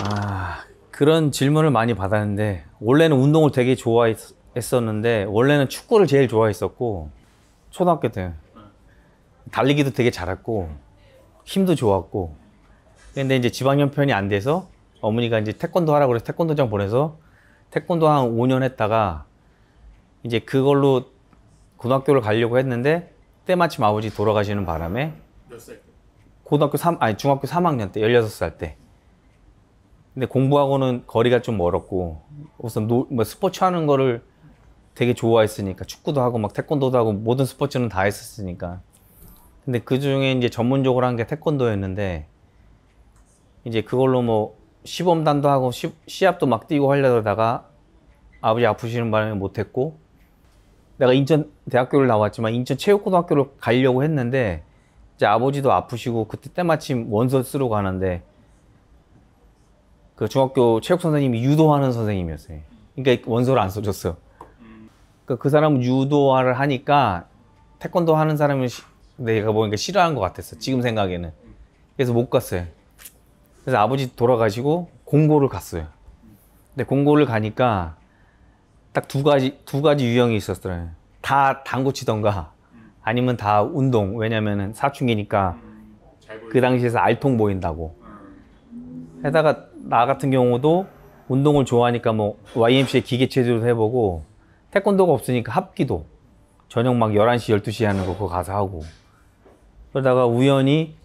아, 그런 질문을 많이 받았는데 원래는 운동을 되게 좋아했었는데 원래는 축구를 제일 좋아했었고 초등학교 때 달리기도 되게 잘했고 힘도 좋았고 근데 이제 지방형 편이 안 돼서 어머니가 이제 태권도 하라고 그래서 태권도장 보내서 태권도 한 5년 했다가 이제 그걸로 고등학교를 가려고 했는데 때마침 아버지 돌아가시는 바람에 고등학교 3 아니 중학교 3학년 때 16살 때 근데 공부하고는 거리가 좀 멀었고 우선 노, 뭐 스포츠 하는 거를 되게 좋아했으니까 축구도 하고 막 태권도도 하고 모든 스포츠는 다 했었으니까 근데 그 중에 이제 전문적으로 한 게 태권도였는데 이제 그걸로 뭐 시범단도 하고 시, 시합도 막 뛰고 하려다가 아버지 아프시는 바람에 못했고 내가 인천 대학교를 나왔지만 인천 체육고등학교를 가려고 했는데 이제 아버지도 아프시고 그때 때마침 원서 쓰러 가는데 그 중학교 체육 선생님이 유도하는 선생님이었어요. 그러니까 원서를 안 써줬어. 그그 그러니까 사람은 유도화를 하니까 태권도 하는 사람은 내가 보니까 싫어하는 것 같았어. 지금 생각에는. 그래서 못 갔어요. 그래서 아버지 돌아가시고 공고를 갔어요. 근데 공고를 가니까 딱 두 가지 두 가지 유형이 있었어요다 당구 치던가 아니면 다 운동. 왜냐면은 사춘기니까 음, 그 당시에서 알통 보인다고. 해다가 음. 나 같은 경우도 운동을 좋아하니까 뭐 YMCA 기계체조도 해보고 태권도가 없으니까 합기도 저녁 막 11시, 12시 에 하는 거 그거 가서 하고 그러다가 우연히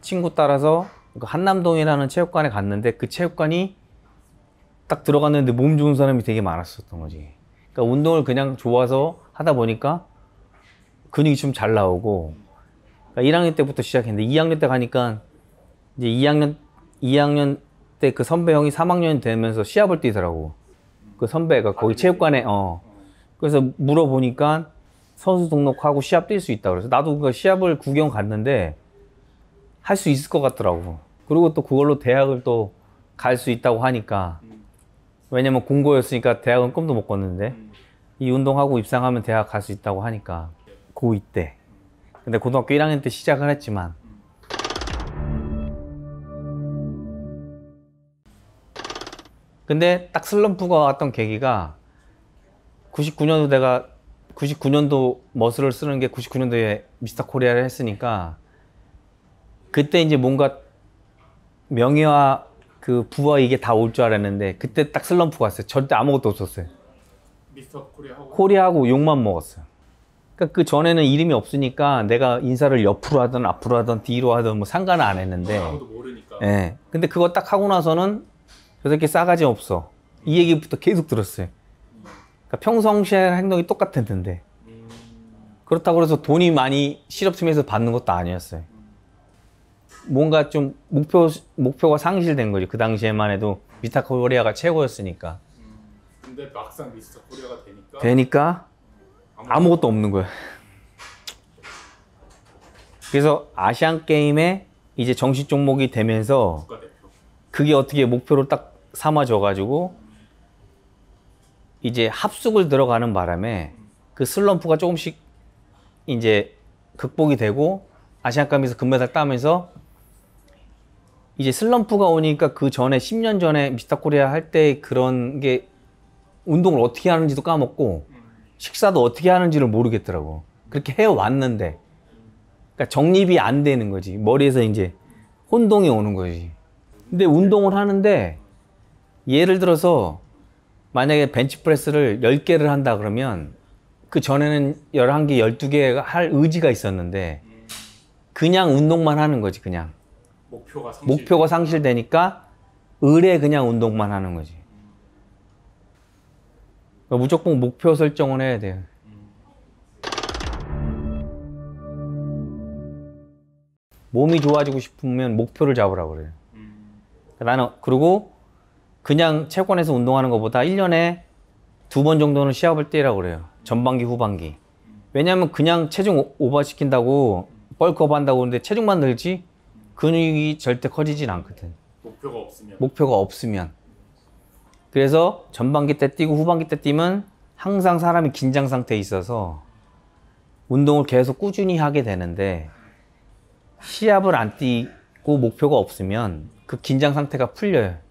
친구 따라서 그 한남동이라는 체육관에 갔는데 그 체육관이 딱 들어갔는데 몸 좋은 사람이 되게 많았었던 거지 그러니까 운동을 그냥 좋아서 하다 보니까 근육이 좀 잘 나오고 그러니까 1학년 때부터 시작했는데 2학년 때 가니까 이제 2학년 2학년 그때 그 선배 형이 3학년 되면서 시합을 뛰더라고. 그 선배가 거기 아, 체육관에 어. 그래서 물어보니까 선수 등록하고 시합 뛸 수 있다 그래서 나도 그 시합을 구경 갔는데 할 수 있을 것 같더라고. 그리고 또 그걸로 대학을 또 갈 수 있다고 하니까 왜냐면 공고였으니까 대학은 꿈도 못 꿨는데 음. 이 운동하고 입상하면 대학 갈 수 있다고 하니까 고2 때 근데 고등학교 1학년 때 시작을 했지만 근데 딱 슬럼프가 왔던 계기가 99년도 내가 99년도 머슬을 쓰는 게 99년도에 미스터 코리아를 했으니까 그때 이제 뭔가 명예와 그 부와 이게 다 올 줄 알았는데 그때 딱 슬럼프가 왔어요. 절대 아무것도 없었어요. 미스터 코리아하고 코리아하고 욕만 먹었어요. 그러니까 그 전에는 이름이 없으니까 내가 인사를 옆으로 하든 앞으로 하든 뒤로 하든 뭐 상관은 안 했는데 아무도 모르니까. 예. 근데 그거 딱 하고 나서는 그래서 이렇게 싸가지 없어. 이 얘기부터 계속 들었어요. 그러니까 평상시에 행동이 똑같았는데 그렇다고 해서 돈이 많이 실업팀에서 받는 것도 아니었어요. 뭔가 좀 목표 목표가 상실된 거지. 그 당시에만 해도 미스터 코리아가 최고였으니까. 근데 막상 미스터 코리아가 되니까 되니까 아무것도 없는 거야. 그래서 아시안 게임에 이제 정식 종목이 되면서 그게 어떻게 목표를딱 삼아줘가지고 이제 합숙을 들어가는 바람에 그 슬럼프가 조금씩 이제 극복이 되고 아시안컵에서 금메달 따면서 이제 슬럼프가 오니까 그 전에 10년 전에 미스터 코리아 할 때 그런 게 운동을 어떻게 하는지도 까먹고 식사도 어떻게 하는지를 모르겠더라고. 그렇게 해왔는데 그러니까 정립이 안 되는 거지. 머리에서 이제 혼동이 오는 거지. 근데 운동을 하는데 예를 들어서 만약에 벤치프레스를 10개를 한다 그러면 그 전에는 11개, 12개 할 의지가 있었는데 그냥 운동만 하는 거지, 그냥. 목표가, 상실. 목표가 상실되니까 을에 그냥 운동만 하는 거지. 무조건 목표 설정을 해야 돼요. 몸이 좋아지고 싶으면 목표를 잡으라 고 그래요. 음. 나는 그리고 그냥 체육관에서 운동하는 것보다 1년에 두 번 정도는 시합을 뛰라고 그래요. 전반기, 후반기. 왜냐하면 그냥 체중 오버시킨다고 벌크업 한다고 하는데 체중만 늘지 근육이 절대 커지진 않거든. 목표가 없으면. 목표가 없으면. 그래서 전반기 때 뛰고 후반기 때 뛰면 항상 사람이 긴장 상태에 있어서 운동을 계속 꾸준히 하게 되는데 시합을 안 뛰고 목표가 없으면 그 긴장 상태가 풀려요.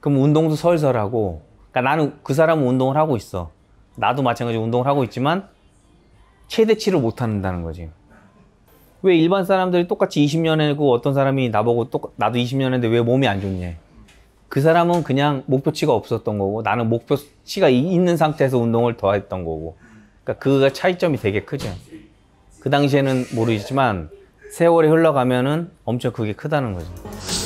그럼 운동도 설설하고 그러니까 나는 그 사람은 운동을 하고 있어 나도 마찬가지로 운동을 하고 있지만 최대치를 못 한다는 거지 왜 일반 사람들이 똑같이 20년 해고 어떤 사람이 나보고 똑 나도 20년 했는데 왜 몸이 안 좋냐 그 사람은 그냥 목표치가 없었던 거고 나는 목표치가 있는 상태에서 운동을 더 했던 거고 그러니까 그 차이점이 되게 크죠 그 당시에는 모르지만 겠 세월이 흘러가면은 엄청 그게 크다는 거죠